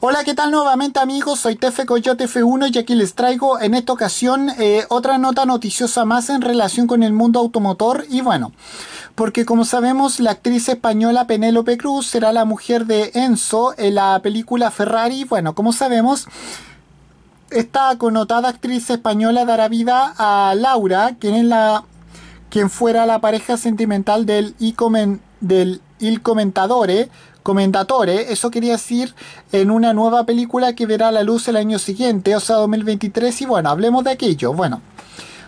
Hola, ¿qué tal nuevamente amigos? Soy Tefe Coyote F1 y aquí les traigo en esta ocasión eh, otra nota noticiosa más en relación con el mundo automotor y bueno, porque como sabemos la actriz española Penélope Cruz será la mujer de Enzo en la película Ferrari, bueno, como sabemos... Esta connotada actriz española dará vida a Laura, quien la quien fuera la pareja sentimental del, del Il Comentadore, comentadores eso quería decir en una nueva película que verá la luz el año siguiente, o sea 2023, y bueno, hablemos de aquello, bueno.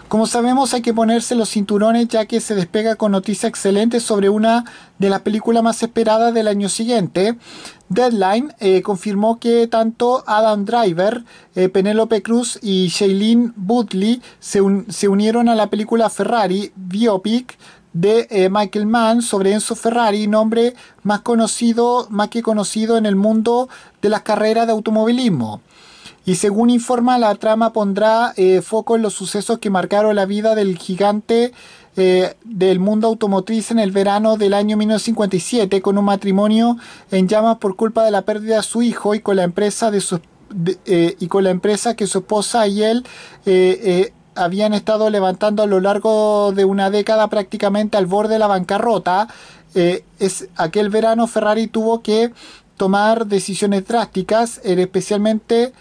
Como sabemos hay que ponerse los cinturones ya que se despega con noticias excelentes sobre una de las películas más esperadas del año siguiente. Deadline eh, confirmó que tanto Adam Driver, eh, Penélope Cruz y Shailene Butley se, se unieron a la película Ferrari Biopic de eh, Michael Mann sobre Enzo Ferrari, nombre más conocido, más que conocido en el mundo de las carreras de automovilismo. Y según informa, la trama pondrá eh, foco en los sucesos que marcaron la vida del gigante eh, del mundo automotriz en el verano del año 1957, con un matrimonio en llamas por culpa de la pérdida de su hijo y con la empresa de su y con la empresa que su esposa y él habían estado levantando a lo largo de una década prácticamente al borde de la bancarrota. Eh, es, aquel verano Ferrari tuvo que tomar decisiones drásticas, especialmente,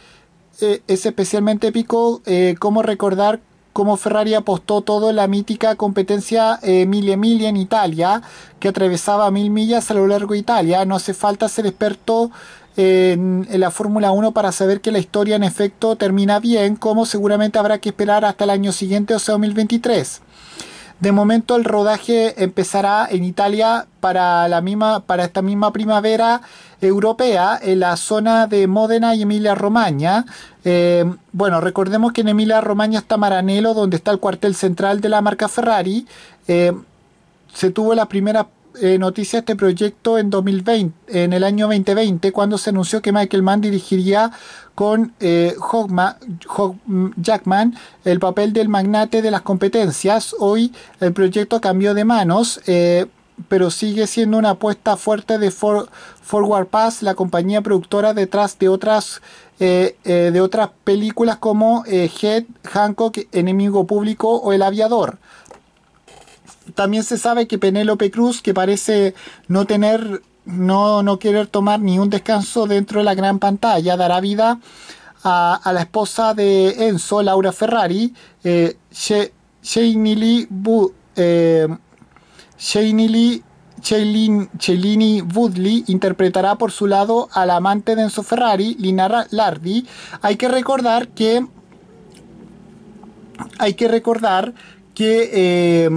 eh, es especialmente épico eh, cómo recordar cómo Ferrari apostó todo en la mítica competencia Mille emilia en Italia, que atravesaba mil millas a lo largo de Italia. No hace falta ser experto en, la Fórmula 1 para saber que la historia en efecto termina bien, como seguramente habrá que esperar hasta el año siguiente, o sea 2023. De momento el rodaje empezará en Italia para, la misma, para esta misma primavera europea en la zona de Módena y Emilia-Romagna. Eh, bueno, recordemos que en Emilia-Romagna está Maranello, donde está el cuartel central de la marca Ferrari. Eh, se tuvo la primera... Eh, noticia este proyecto en 2020, en el año 2020, cuando se anunció que Michael Mann dirigiría con eh, Jackman el papel del magnate de las competencias. Hoy el proyecto cambió de manos. Eh, pero sigue siendo una apuesta fuerte de Forward Pass, la compañía productora detrás de otras, eh, de otras películas como Head, Hancock, Enemigo Público o El Aviador también se sabe que Penélope Cruz, que parece no tener, no, no querer tomar ni un descanso dentro de la gran pantalla, dará vida a, la esposa de Enzo, Laura Ferrari, eh, Lee, eh, Woodley interpretará por su lado a la amante de Enzo Ferrari, Lina Lardi. Hay que recordar que. Hay que recordar que. Eh,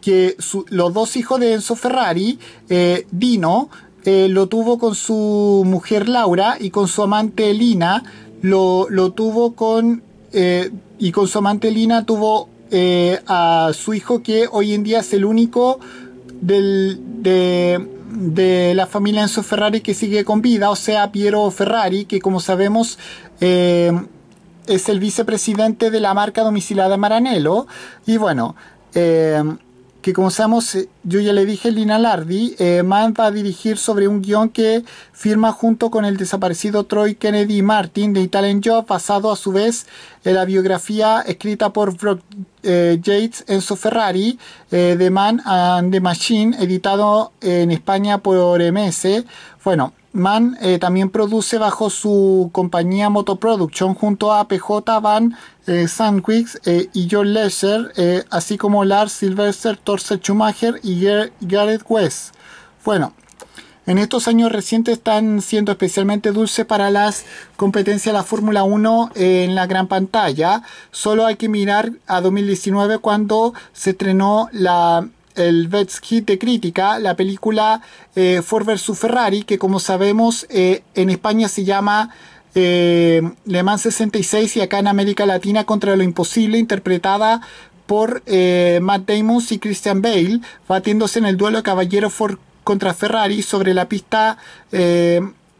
que los dos hijos de Enzo Ferrari, eh, Dino, eh, lo tuvo con su mujer Laura y con su amante Lina, lo, tuvo con... Eh, y con su amante Lina tuvo eh, a su hijo que hoy en día es el único de, la familia Enzo Ferrari que sigue con vida, o sea, Piero Ferrari, que como sabemos es el vicepresidente de la marca domicilada Maranello. Y bueno, que como eh, yo ya le dije, Lina Lardi, eh, Mann va a dirigir sobre un guión que firma junto con el desaparecido Troy Kennedy Martin de Italian Job, basado a su vez en la biografía escrita por Brock eh, Yates en su Ferrari, The eh, Man and the Machine, editado en España por MS. Bueno, Man eh, también produce bajo su compañía Motoproduction junto a PJ Van eh, eh, y John Lesher, eh, así como Lars Silvester, Torsten Schumacher y Ger West. Bueno, en estos años recientes están siendo especialmente dulces para las competencias de la Fórmula 1 en la gran pantalla. Solo hay que mirar a 2019 cuando se estrenó la el hit de crítica, la película eh, Ford vs. Ferrari, que como sabemos eh, en España se llama eh, Le Mans 66 y acá en América Latina Contra lo Imposible, interpretada por Matt Damon y Christian Bale, batiéndose en el duelo caballero Ford contra Ferrari sobre la pista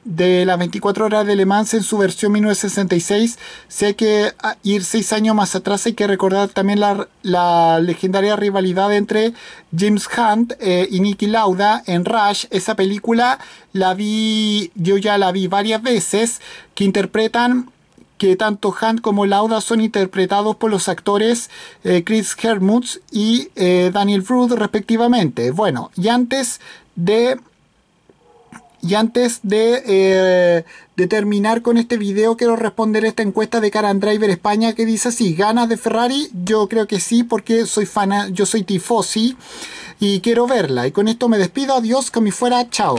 de las 24 horas de Le Mans en su versión 1966. Si hay que ah, ir seis años más atrás, hay que recordar también la, legendaria rivalidad entre James Hunt eh, y Nicky Lauda en Rush. Esa película la vi, yo ya la vi varias veces, que interpretan que tanto Hunt como Lauda son interpretados por los actores eh, Chris Hermuth y eh, Daniel Rudd respectivamente. Bueno, y antes de y antes eh, de, terminar con este video, quiero responder esta encuesta de Car Driver España que dice si ¿ganas de Ferrari? Yo creo que sí, porque soy fan, yo soy tifosi y quiero verla. Y con esto me despido, adiós, que me fuera, chao.